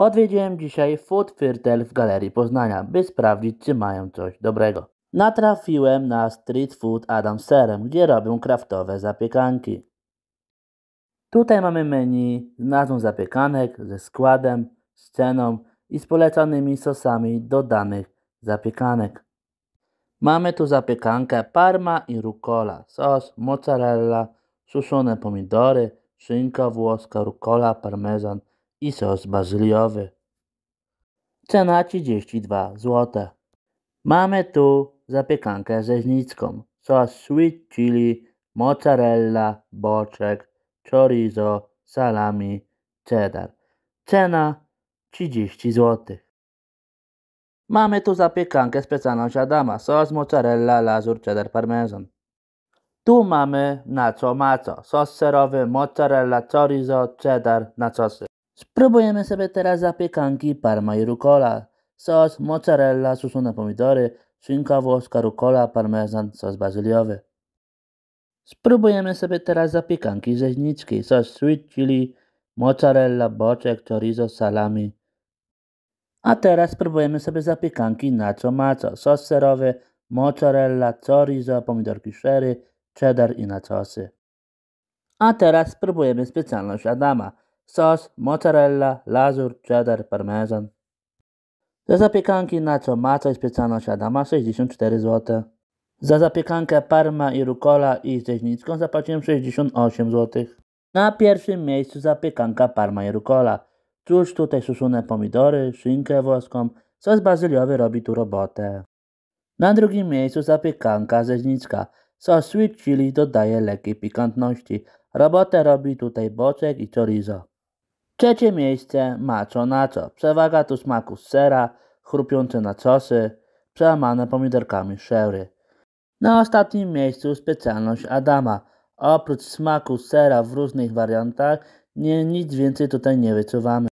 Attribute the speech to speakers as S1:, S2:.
S1: Odwiedziłem dzisiaj Food Firtel w Galerii Poznania, by sprawdzić, czy mają coś dobrego. Natrafiłem na Street Food Adam Serem, gdzie robią kraftowe zapiekanki. Tutaj mamy menu z nazwą zapiekanek, ze składem, z ceną i z polecanymi sosami do danych zapiekanek. Mamy tu zapiekankę parma i rucola, sos, mozzarella, suszone pomidory, szynka włoska, rucola, parmezan, i sos bazyliowy. Cena 32 zł. Mamy tu zapiekankę rzeźnicką, sos sweet chili, mozzarella, boczek, chorizo, salami, cheddar. Cena 30 zł. Mamy tu zapiekankę specjalną siadama, sos mozzarella, lazur, cheddar, parmezan. Tu mamy nacho macho, sos serowy, mozzarella, chorizo, cheddar na sosy. Spróbujemy sobie teraz zapiekanki parma i rucola, sos mozzarella, suszone pomidory, szynka włoska, rucola, parmezan, sos bazyliowy. Spróbujemy sobie teraz zapiekanki rzeźniczki, sos sweet chili, mozzarella, boczek, chorizo, salami. A teraz spróbujemy sobie zapiekanki nacho macho, sos serowy, mozzarella, chorizo, pomidorki sherry, cheddar i nachosy. A teraz spróbujemy specjalność Adama – sos, mozzarella, lazur, cheddar, parmezan. Za zapiekanki co macho i spiecaną siadama 64 zł. Za zapiekankę parma i rukola i rzeźnicką zapłaciłem 68 zł. Na pierwszym miejscu zapiekanka parma i rukola. Cóż tutaj suszone pomidory, szynkę włoską, sos bazyliowy robi tu robotę. Na drugim miejscu zapiekanka rzeźnicka. Sos sweet chili dodaje lekkiej pikantności. Robotę robi tutaj boczek i chorizo. Trzecie miejsce macho nacho. Przewaga tu smaku sera, chrupiące na czosy, przełamane pomidorkami szery. Na ostatnim miejscu specjalność Adama. Oprócz smaku sera w różnych wariantach, nie, nic więcej tutaj nie wyczuwamy.